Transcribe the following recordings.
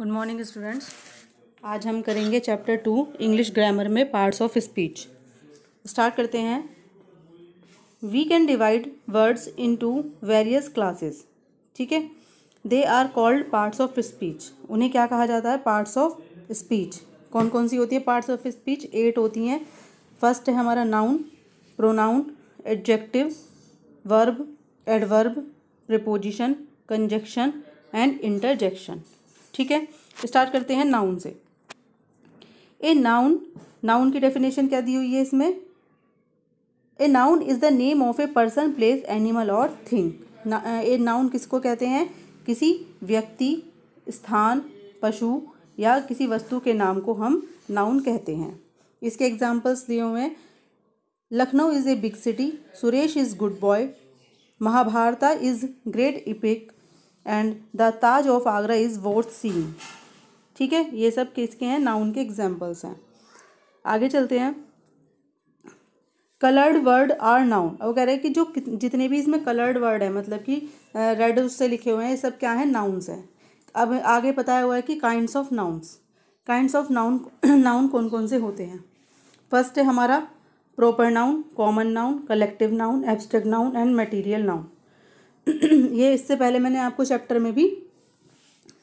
good morning students आज हम करेंगे चैप्टर टू इंग्लिश ग्रामर में पार्ट्स ऑफ स्पीच स्टार्ट करते हैं we can divide words into various classes ठीक है they are called parts of speech उन्हें क्या कहा जाता है पार्ट्स ऑफ स्पीच कौन कौन सी होती है पार्ट्स ऑफ स्पीच एट होती हैं फर्स्ट है हमारा noun pronoun adjective verb adverb preposition conjunction and interjection ठीक है स्टार्ट तो करते हैं नाउन से ए नाउन नाउन की डेफिनेशन क्या दी हुई है इसमें a noun is the name of a person place animal और थिंग ए नाउन किसको कहते हैं किसी व्यक्ति स्थान पशु या किसी वस्तु के नाम को हम नाउन कहते हैं इसके एग्जाम्पल्स दिए हुए हैं Lucknow is a big city Suresh is good boy Mahabharata is great epic and the Taj of Agra is worth seen ठीक है ये सब किसके हैं नाउन के एग्जाम्पल्स हैं आगे चलते हैं कलर्ड वर्ड आर नाउन वो कह रहे हैं कि जो जितने भी इसमें कलर्ड वर्ड है मतलब कि रेड उससे लिखे हुए हैं ये सब क्या है नाउन्स हैं अब आगे बताया हुआ है कि kinds of nouns kinds of noun noun कौन कौन से होते हैं फर्स्ट है हमारा proper noun common noun collective noun abstract noun and material noun ये इससे पहले मैंने आपको चैप्टर में भी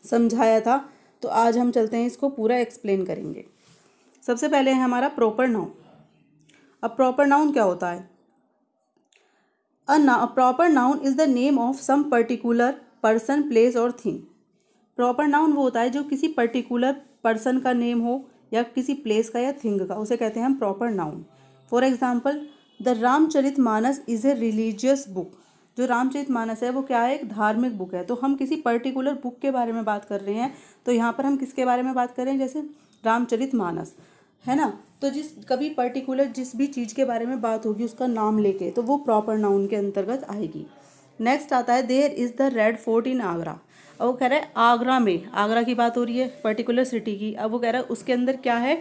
समझाया था तो आज हम चलते हैं इसको पूरा एक्सप्लेन करेंगे सबसे पहले है हमारा प्रॉपर नाउन अब प्रॉपर नाउन क्या होता है a proper noun is the name of some particular person place और थिंग प्रॉपर नाउन वो होता है जो किसी पर्टिकुलर पर्सन का नेम हो या किसी प्लेस का या थिंग का उसे कहते हैं हम proper noun for example the Ramcharit Manas is a religious book जो रामचरित मानस है वो क्या है एक धार्मिक बुक है तो हम किसी पर्टिकुलर बुक के बारे में बात कर रहे हैं तो यहाँ पर हम किसके बारे में बात कर रहे हैं जैसे रामचरित मानस है ना तो जिस कभी पर्टिकुलर जिस भी चीज़ के बारे में बात होगी उसका नाम लेके तो वो प्रॉपर नाउन के अंतर्गत आएगी नेक्स्ट आता है there is the Red Fort in Agra अब वो कह रहा है आगरा में आगरा की बात हो रही है पर्टिकुलर सिटी की अब वो कह रहा है उसके अंदर क्या है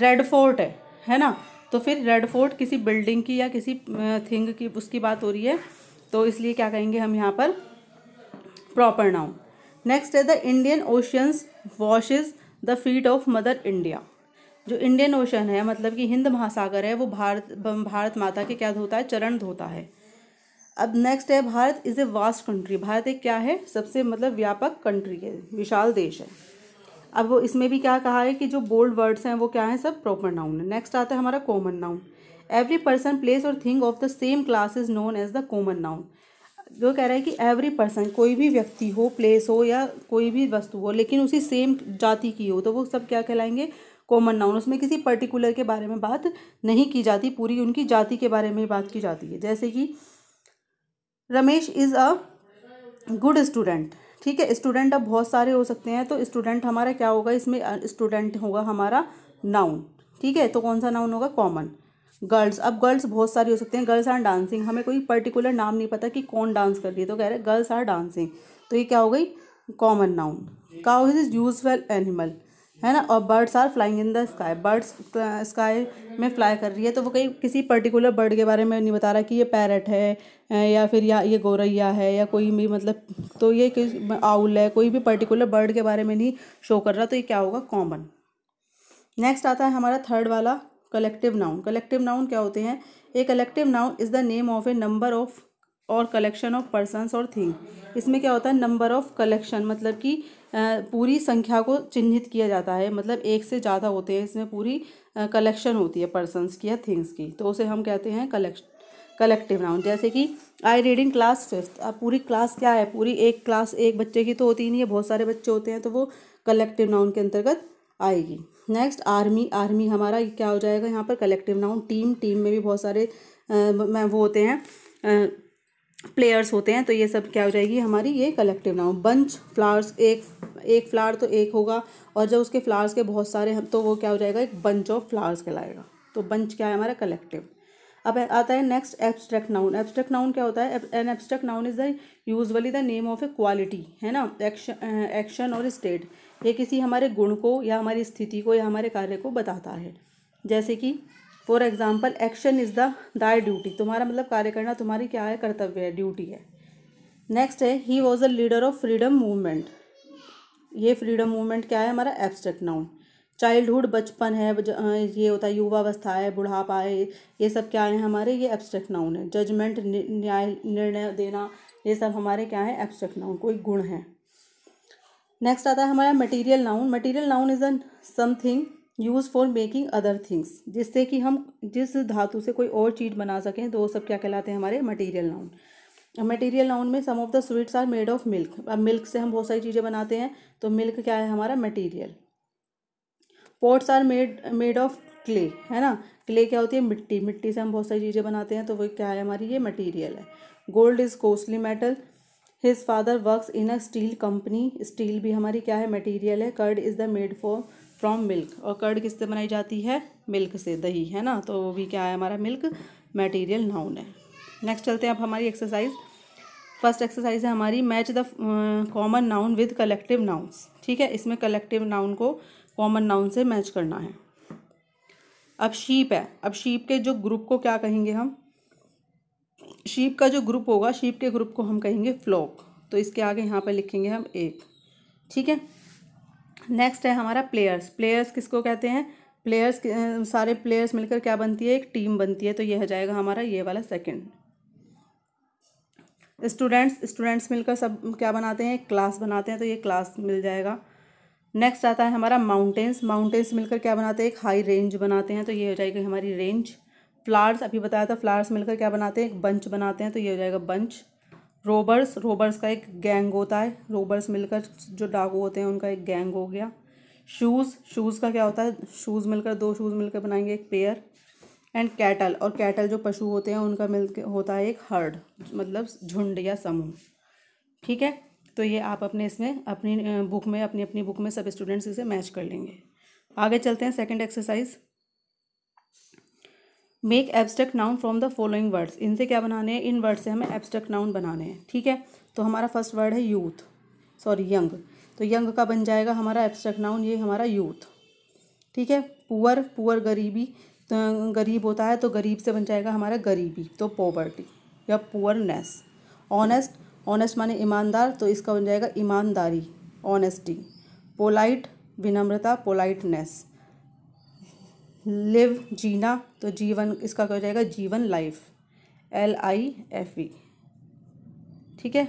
रेड फोर्ट है है ना तो फिर रेड फोर्ट किसी बिल्डिंग की या किसी थिंग की उसकी बात हो रही है तो इसलिए क्या कहेंगे हम यहाँ पर प्रॉपर नाउन नेक्स्ट है the Indian oceans washes the feet of mother India जो इंडियन ओशन है मतलब कि हिंद महासागर है वो भारत भारत माता के क्या धोता है चरण धोता है अब नेक्स्ट है Bharat is a vast country Bharat एक क्या है सबसे मतलब व्यापक कंट्री है विशाल देश है अब वो इसमें भी क्या कहा है कि जो बोल्ड वर्ड्स हैं वो क्या है सब प्रॉपर नाउन है नेक्स्ट आता है हमारा common noun every person place और thing of the same class is known as the common noun जो कह रहा है कि एवरी पर्सन कोई भी व्यक्ति हो प्लेस हो या कोई भी वस्तु हो लेकिन उसी सेम जाति की हो तो वो सब क्या कहलाएंगे कॉमन नाउन उसमें किसी पर्टिकुलर के बारे में बात नहीं की जाती पूरी उनकी जाति के बारे में बात की जाती है जैसे कि Ramesh is a good student ठीक है स्टूडेंट अब बहुत सारे हो सकते हैं तो स्टूडेंट हमारा क्या होगा इसमें स्टूडेंट होगा हमारा नाउन ठीक है तो कौन सा नाउन होगा कॉमन गर्ल्स अब गर्ल्स बहुत सारी हो सकती हैं गर्ल्स आर डांसिंग हमें कोई पर्टिकुलर नाम नहीं पता कि कौन डांस कर रही है तो कह रहे हैं गर्ल्स आर डांसिंग तो ये क्या हो गई common noun cow is useful animal है ना और birds are flying in the sky birds sky में फ्लाई कर रही है तो वो कहीं किसी पर्टिकुलर बर्ड के बारे में नहीं बता रहा कि ये पैरट है या फिर या ये गोरैया है या कोई भी मतलब तो ये आउल है कोई भी पर्टिकुलर बर्ड के बारे में नहीं शो कर रहा तो ये क्या होगा कॉमन नेक्स्ट आता है हमारा थर्ड वाला कलेक्टिव नाउन कलेक्टिव नाउन क्या होते हैं a collective noun is the name of a number of or collection of persons or thing इसमें क्या होता है नंबर ऑफ कलेक्शन मतलब कि पूरी संख्या को चिन्हित किया जाता है मतलब एक से ज़्यादा होते हैं इसमें पूरी कलेक्शन होती है पर्सनस की या थिंग्स की तो उसे हम कहते हैं कलेक्शन कलेक्टिव नाउन जैसे कि आई रीडिंग क्लास फिफ्थ अब पूरी क्लास क्या है पूरी एक क्लास एक बच्चे की तो होती ही नहीं है बहुत सारे बच्चे होते हैं तो वो कलेक्टिव नाउन के अंतर्गत आएगी नेक्स्ट आर्मी आर्मी हमारा क्या हो जाएगा यहाँ पर कलेक्टिव नाउन टीम टीम में भी बहुत सारे आ, वो होते हैं आ, प्लेयर्स होते हैं तो ये सब क्या हो जाएगी हमारी ये कलेक्टिव नाउन बंच फ्लावर्स एक एक फ्लावर तो एक होगा और जब उसके फ्लावर्स के बहुत सारे हम तो वो क्या हो जाएगा एक बंच ऑफ फ्लावर्स कहलाएगा तो बंच क्या है हमारा कलेक्टिव अब आता है next abstract noun abstract noun क्या होता है an abstract noun is the usually the name of a quality है ना एक्शन एक्शन और स्टेट ये किसी हमारे गुण को या हमारी स्थिति को या हमारे कार्य को बताता है जैसे कि for example action is the दाय ड्यूटी तुम्हारा मतलब कार्य करना तुम्हारी क्या है कर्तव्य है ड्यूटी है नेक्स्ट है he was a leader of freedom movement ये फ्रीडम मूवमेंट क्या है हमारा एब्स्ट्रैक्ट नाउन चाइल्डहुड बचपन है ये होता है युवावस्था है बुढ़ापा है ये सब क्या है हमारे ये एब्स्ट्रैक्ट नाउन है जजमेंट न्याय निर्णय देना ये सब हमारे क्या है एब्स्ट्रैक्ट नाउन कोई गुण है नेक्स्ट आता है हमारा material noun material noun is an something use for making other things जिससे कि हम जिस धातु से कोई और चीज़ बना सकें तो वो सब क्या कहलाते हैं हमारे मटेरियल नाउन मटेरियल नाउन में some of the sweets are made of milk अब मिल्क से हम बहुत सारी चीज़ें बनाते हैं तो मिल्क क्या है हमारा material pots are made made of clay है ना क्ले क्या होती है मिट्टी मिट्टी से हम बहुत सारी चीज़ें बनाते हैं तो वो क्या है हमारी ये मटीरियल है gold is costly metal his father work in a steel company steel भी हमारी क्या है मटीरियल है curd is the made for from milk और कर्ड किससे बनाई जाती है मिल्क से दही है ना तो वो भी क्या है हमारा मिल्क मटीरियल नाउन है नेक्स्ट चलते हैं अब हमारी एक्सरसाइज फर्स्ट एक्सरसाइज है हमारी match the common noun with collective nouns ठीक है इसमें कलेक्टिव नाउन को कॉमन नाउन से मैच करना है अब शीप है अब शीप के जो ग्रुप को क्या कहेंगे हम शीप का जो ग्रुप होगा शीप के ग्रुप को हम कहेंगे फ्लॉक तो इसके आगे यहाँ पर लिखेंगे हम एक ठीक है नेक्स्ट है हमारा प्लेयर्स प्लेयर्स किसको कहते हैं प्लेयर्स सारे प्लेयर्स मिलकर क्या बनती है एक टीम बनती है तो यह हो जाएगा हमारा ये वाला सेकंड स्टूडेंट्स स्टूडेंट्स मिलकर सब क्या बनाते हैं क्लास बनाते हैं तो ये क्लास मिल जाएगा नेक्स्ट आता है हमारा माउंटेंस माउंटेंस मिलकर क्या बनाते हैं एक हाई रेंज बनाते हैं तो ये हो जाएगी हमारी रेंज फ्लावर्स अभी बताया था फ्लावर्स मिलकर क्या बनाते हैं एक बंच बनाते हैं तो ये हो जाएगा बंच रोबर्स रोबर्स का एक गैंग होता है रोबर्स मिलकर जो डाकू होते हैं उनका एक गैंग हो गया शूज़ शूज़ का क्या होता है शूज़ मिलकर दो शूज़ मिलकर बनाएंगे एक पेयर एंड कैटल और कैटल जो पशु होते हैं उनका मिल होता है एक हर्ड मतलब झुंड या समूह ठीक है तो ये आप अपने इसमें अपनी बुक में अपनी अपनी बुक में सब स्टूडेंट्स इसे मैच कर लेंगे आगे चलते हैं second exercise make abstract noun from the following words इनसे क्या बनाने हैं इन वर्ड्स से हमें एब्स्ट्रैक्ट नाउन बनाने हैं ठीक है तो हमारा फर्स्ट वर्ड है यूथ सॉरी यंग तो यंग का बन जाएगा हमारा एब्स्ट्रैक्ट नाउन ये हमारा यूथ ठीक है पुअर पुअर गरीबी तो गरीब होता है तो गरीब से बन जाएगा हमारा गरीबी तो पॉवर्टी या पुअरनेस ऑनेस्ट ऑनेस्ट माने ईमानदार तो इसका बन जाएगा ईमानदारी ऑनेस्टी पोलाइट विनम्रता पोलाइटनेस लिव जीना तो जीवन इसका क्या हो जाएगा जीवन life L I F E ठीक है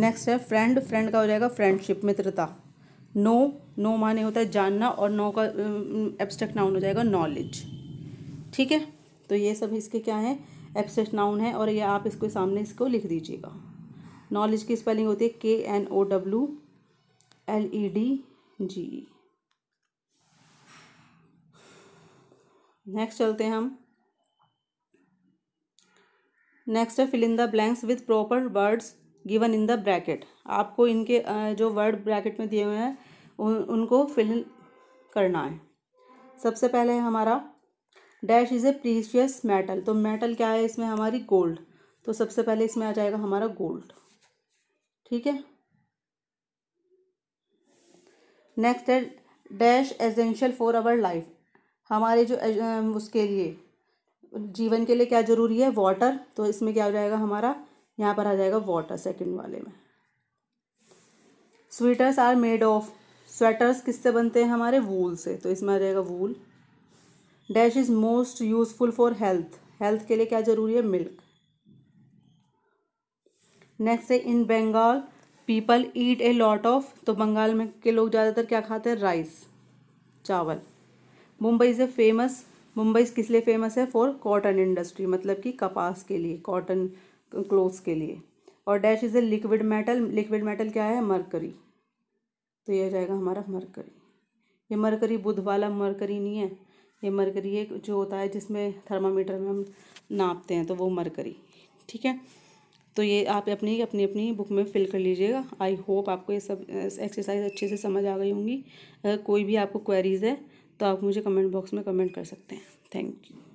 नेक्स्ट है फ्रेंड फ्रेंड का हो जाएगा फ्रेंडशिप मित्रता नो नो माने होता है जानना और नो का एब्स्ट्रैक्ट नाउन हो जाएगा नॉलेज ठीक है तो ये सब इसके क्या हैं एब्स्ट्रैक्ट नाउन है और ये आप इसको सामने इसको लिख दीजिएगा नॉलेज की स्पेलिंग होती है K N O W L E D G E next चलते हैं हम नेक्स्ट है filling the blanks with proper words given in the bracket आपको इनके जो वर्ड ब्रैकेट में दिए हुए हैं उन उनको फिल करना है सबसे पहले है हमारा dash is a precious metal तो मेटल क्या है इसमें हमारी गोल्ड तो सबसे पहले इसमें आ जाएगा हमारा गोल्ड ठीक है नेक्स्ट है dash essential for our life हमारे जो उसके लिए जीवन के लिए क्या ज़रूरी है वाटर तो इसमें क्या हो जाएगा हमारा यहाँ पर आ जाएगा वाटर सेकंड वाले में sweaters are made of sweaters किससे बनते हैं हमारे वूल से तो इसमें आ जाएगा wool dash is most useful for health health के लिए क्या ज़रूरी है मिल्क नेक्स्ट है in Bengal people eat a lot of तो बंगाल में के लोग ज़्यादातर क्या खाते हैं राइस चावल Mumbai is a famous Mumbai किस लिए फेमस है फॉर कॉटन इंडस्ट्री मतलब कि कपास के लिए कॉटन क्लोथ्स के लिए और dash is a liquid metal liquid metal क्या है मरकरी तो यह जाएगा हमारा मरकरी ये मरकरी बुध वाला मरकरी नहीं है ये मरकरी एक जो होता है जिसमें थर्मामीटर में हम नापते हैं तो वो मरकरी ठीक है तो ये आप अपनी अपनी अपनी बुक में फिल कर लीजिएगा आई होप आपको ये सब एक्सरसाइज अच्छे से समझ आ गई होंगी अगर कोई भी आपको क्वेरीज़ है तो आप मुझे कमेंट बॉक्स में कमेंट कर सकते हैं थैंक यू